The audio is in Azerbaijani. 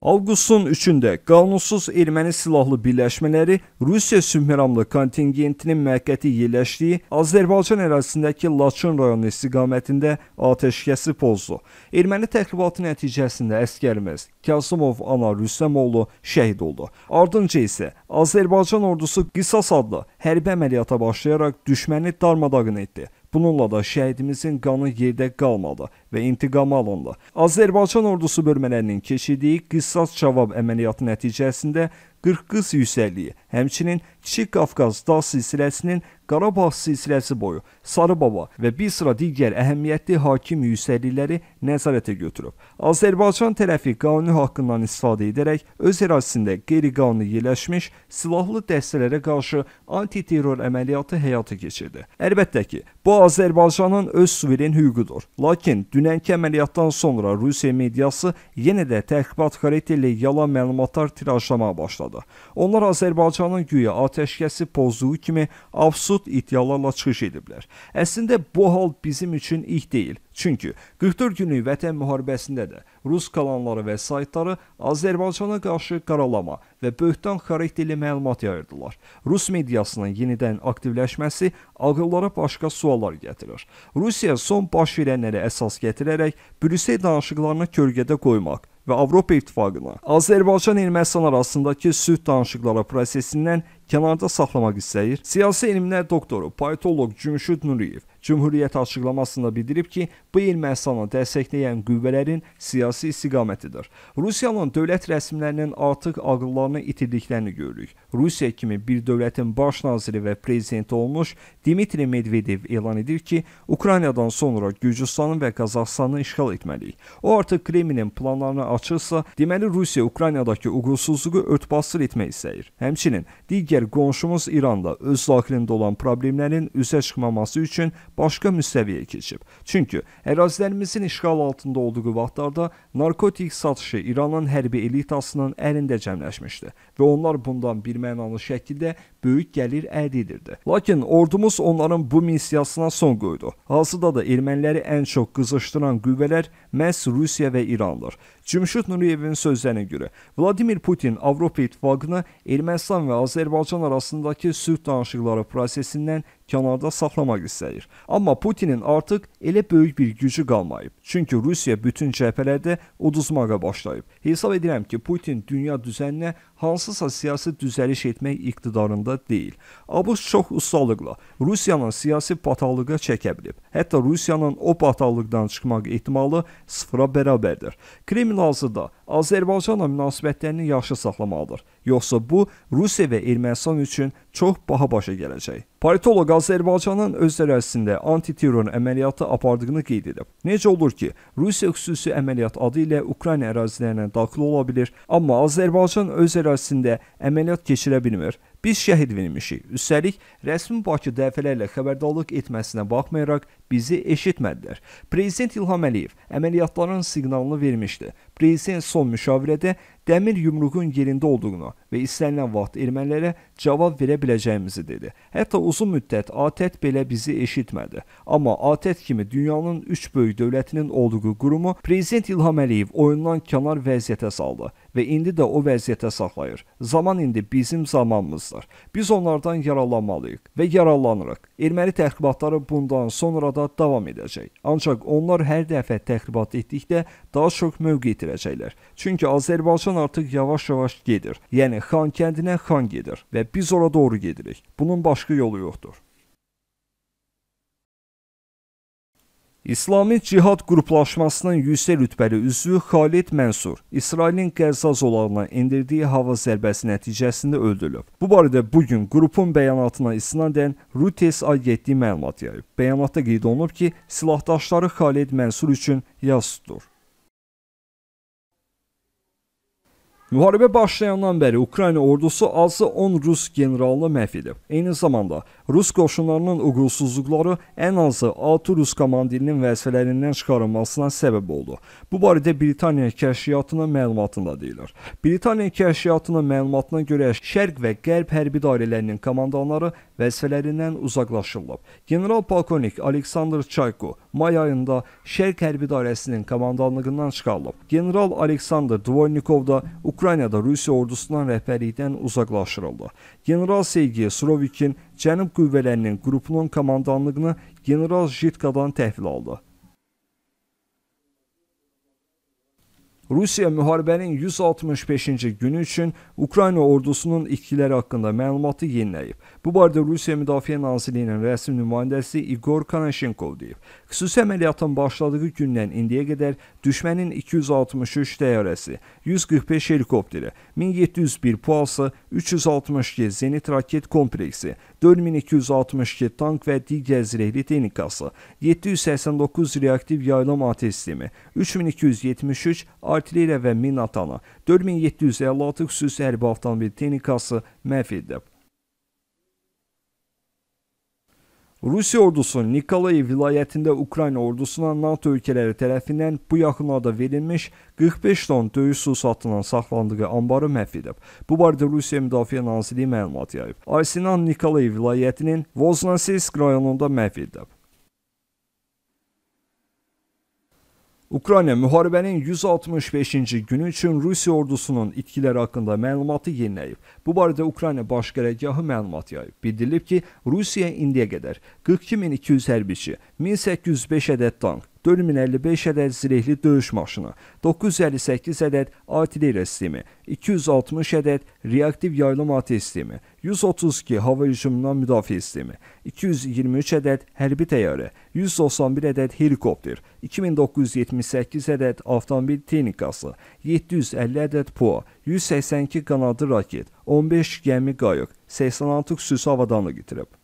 Avqustun 3-də qanunsuz erməni silahlı birləşmələri Rusiya sülhməramlı kontingentinin müvəqqəti yerləşdiyi Azərbaycan ərazisindəki Laçın rayonu istiqamətində atəşkəsi pozdu. Erməni təxribatı nəticəsində əsgərimiz Kasımov Anar Rüstəmoğlu şəhid oldu. Ardınca isə Azərbaycan ordusu qisas adlı hərbi əməliyyata başlayaraq düşməni darmadağın etdi. Bununla da şəhidimizin qanı yerdə qalmadı və intiqamı alındı. Azərbaycan ordusu bölmələrinin keçirdiyi qisas cavab əməliyyatı nəticəsində 40 qız yüksəlliyi, həmçinin Kiçik Qafqaz dağ silsiləsinin Qarabağ silsiləsi boyu, Sarıbaba və bir sıra digər əhəmiyyətli hakim yüksəllikləri nəzarətə götürüb. Azərbaycan tərəfi qanuni haqqından istifadə edərək öz ərazisində qeyri-qanuni yerləşmiş silahlı dəstələrə qarşı antiterror əməliyyatı həyata keçirdi. Əlbəttə ki, bu Azərbaycanın öz suveren hüququdur. Lakin Dünənki əməliyyatdan sonra Rusiya mediası yenə də təxribat xarakterli yalan məlumatlar tirajlamağa başladı. Onlar Azərbaycanın güya atəşkəsi pozduğu kimi absurd iddialarla çıxış ediblər. Əslində bu hal bizim üçün ilk deyil. Çünki 44 günlük Vətən müharibəsində də rus qalanları və saytları Azərbaycana qarşı qaralama və böhtan xarakterli məlumat yayırdılar. Rus mediasının yenidən aktivləşməsi ağıllara başqa suallar gətirir. Rusiya son baş verənlərə əsas gətirərək Brüssel danışıqlarını kölgədə qoymaq və Avropa İttifaqını Azərbaycan-Ermənistan arasındakı sülh danışıqları prosesindən kənarda saxlamaq istəyir. Siyasi elmlər doktoru, politoloq Cümşüd Nuriyev Cümhuriyyət açıqlamasında bildirib ki, bu Ermənistanı dəstəkləyən qüvvələrin siyasi istiqamətidir. Rusiyanın dövlət rəsmilərinin artıq ağıllarını itirdiklərini görürük. Rusiya kimi bir dövlətin baş naziri və prezidenti olmuş Dmitri Medvedev elan edir ki, Ukraynadan sonra Gürcüstanı və Qazaxstanı işğal etməliyik. O artıq Kremlin planlarını açırsa, deməli Rusiya Ukraynadakı uğursuzluğu örtbasdır etmək istəyir. Həmçinin digər qonşumuz İran da öz daxilində olan problemlərin üzə çıxmaması üçün başqa müstəviyə keçib. Çünki ərazilərimizin işğal altında olduğu vaxtlarda narkotik satışı İranın hərbi elitasının əlində cəmləşmişdi və onlar bundan birmənalı şəkildə böyük gəlir əldə edirdi. Lakin ordumuz onların bu missiyasına son qoydu. Hazırda da erməniləri ən çox qızışdıran qüvvələr məhz Rusiya və İrandır. Cümşüd Nuriyevin sözlərinə görə Vladimir Putin Avropa İttifaqını Ermənistan və Azərbaycan arasındakı sülh danışıqları prosesindən kənarda saxlamaq istəyir. Amma Putinin artıq elə böyük bir gücü qalmayıb. Çünki Rusiya bütün cəbhələrdə uduzmağa başlayıb. Hesab edirəm ki, Putin dünya düzəninə hansısa siyasi düzəliş etmək iqtidarında durumda deyil. ABŞ çox ustalıqla Rusiyanın siyasi batalığa çəkə bilib. Hətta Rusiyanın o batalıqdan çıxmaq ehtimalı sıfıra bərabərdir. Kreml hazırda Azərbaycanla münasibətlərini yaxşı saxlamalıdır. Yoxsa bu Rusiya və Ermənistan üçün çox baha başa gələcək. Politoloq Azərbaycanın öz ərazisində antiterror əməliyyatı apardığını qeyd edib. Necə olur ki, Rusiya xüsusi əməliyyat adı ilə Ukrayna ərazilərinə daxil ola bilər, amma Azərbaycan öz ərazisində əməliyyat keçirə bilmir. Biz şəhid vermişik. Üstəlik, rəsmi Bakı dəfələrlə xəbərdarlıq etməsinə baxmayaraq bizi eşitmədilər. Prezident İlham Əliyev əməliyyatların siqnalını vermişdi reisin son müşavirədə dəmir yumruğun yerində olduğunu və istənilən vaxt ermənilərə cavab verə biləcəyimizi dedi. Hətta uzun müddət ATƏT e belə bizi eşitmədi. Amma ATƏT e kimi dünyanın 3 böyük dövlətinin olduğu qurumu prezident İlham Əliyev oyundan kənar vəziyyətə saldı və indi də o vəziyyətə saxlayır. Zaman indi bizim zamanımızdır. Biz onlardan yararlanmalıyıq və yararlanırıq. Erməni təxribatları bundan sonra da davam edəcək. Ancaq onlar hər dəfə təxribat etdikdə daha çox mövqe itirəcəklər. Çünki Azərbaycan artıq yavaş-yavaş gedir. Yəni Xankəndinə Xan gedir və biz ora doğru gedirik. Bunun başqa yolu yoxdur. İslami Cihad qruplaşmasının yüksək rütbəli üzvü Xalid Mənsur İsrailin Qəzza zolağına endirdiyi hava zərbəsi nəticəsində öldürülüb. Bu barədə bu gün qrupun bəyanatına istinadən Reuters agentliyi məlumat yayıb. Bəyanatda qeyd olunub ki, silahdaşları Xalid Mənsur üçün yas tutur. Müharibə başlayandan bəri Ukrayna ordusu azı 10 rus generalını məhv edib. Eyni zamanda Rus qoşunlarının uğursuzluqları ən azı 6 rus komandirinin vəzifələrindən çıxarılmasına səbəb oldu. Bu barədə Britaniya kəşfiyyatının məlumatında deyilir. Britaniya kəşfiyyatının məlumatına görə Şərq və Qərb hərbi dairələrinin komandanları vəzifələrindən uzaqlaşılıb. General polkovnik Aleksandr Çayko may ayında Şərq hərbi dairəsinin komandanlığından çıxarılıb. General Aleksandr Dvornikov da Ukraynada Rusiya ordusundan rəhbərlikdən uzaqlaşdırıldı. General Sergey Surovikin Cənub qüvvələrinin qrupunun komandanlığını general Jitkadan təhvil aldı. Rusiya müharibənin 165-ci günü üçün Ukrayna ordusunun itkiləri haqqında məlumatı yeniləyib. Bu barədə Rusiya Müdafiə Nazirliyinin rəsmi nümayəndəsi Igor Konashenkov deyib. Xüsusi əməliyyatın başladığı gündən indiyə qədər düşmənin 263 təyyarəsi, 145 helikopteri, 1701 pualsı, 362 zenit raket kompleksi, 4262 tank və digər zirehli texnikası, 789 reaktiv yaylım atəş sistemi, 3273 ar artilleriya və minatana, 4756 xüsusi hərbi avtomobil texnikası məhv edilib. Rusiya ordusu Nikolayev vilayətində Ukrayna ordusuna NATO ölkələri tərəfindən bu yaxınlarda verilmiş 45 ton döyüş sursatının saxlandığı anbarı məhv edib. Bu barədə Rusiya Müdafiə Nazirliyi məlumat yayıb. Arsenal Nikolayev vilayətinin Voznesisk rayonunda məhv edilib. Ukrayna müharibənin 165-ci günü üçün Rusiya ordusunun itkiləri haqqında məlumatı yeniləyib. Bu barədə Ukrayna Baş Qərargahı məlumat yayıb. Bildirilib ki, Rusiya indiyə qədər 42200 hərbiçi, 1805 ədəd tank, 4055 ədəd zirehli döyüş maşını, 958 ədəd artilleriya sistemi, 260 ədəd reaktiv yaylım atəş sistemi, 132 hava hücumundan müdafiə sistemi, 223 ədəd hərbi təyyarə, 191 ədəd helikopter, 2978 ədəd avtomobil texnikası, 750 ədəd PUA, 182 qanadlı raket, 15 gəmi qayıq, 86 xüsusi havadanlıq itirib.